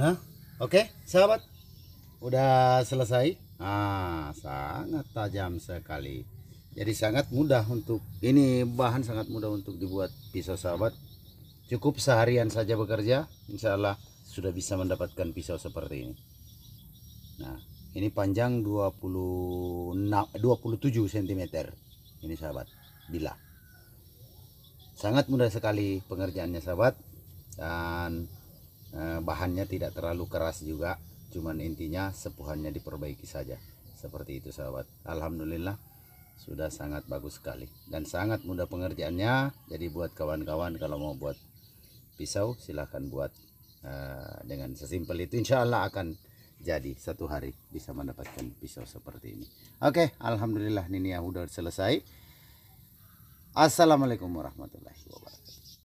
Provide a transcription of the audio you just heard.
Hah? Oke, sahabat. Udah selesai? Ah, sangat tajam sekali. Jadi sangat mudah untuk ini bahan sangat mudah untuk dibuat pisau sahabat. Cukup seharian saja bekerja, insya Allah sudah bisa mendapatkan pisau seperti ini. Nah, ini panjang 26 27 cm. Ini sahabat, bila sangat mudah sekali pengerjaannya sahabat dan Eh, bahannya tidak terlalu keras juga cuman intinya sepuhannya diperbaiki saja seperti itu sahabat Alhamdulillah sudah sangat bagus sekali dan sangat mudah pengerjaannya jadi buat kawan-kawan kalau mau buat pisau silahkan buat uh, dengan sesimpel itu insya Allah akan jadi satu hari bisa mendapatkan pisau seperti ini oke Alhamdulillah ini ya udah selesai Assalamualaikum warahmatullahi wabarakatuh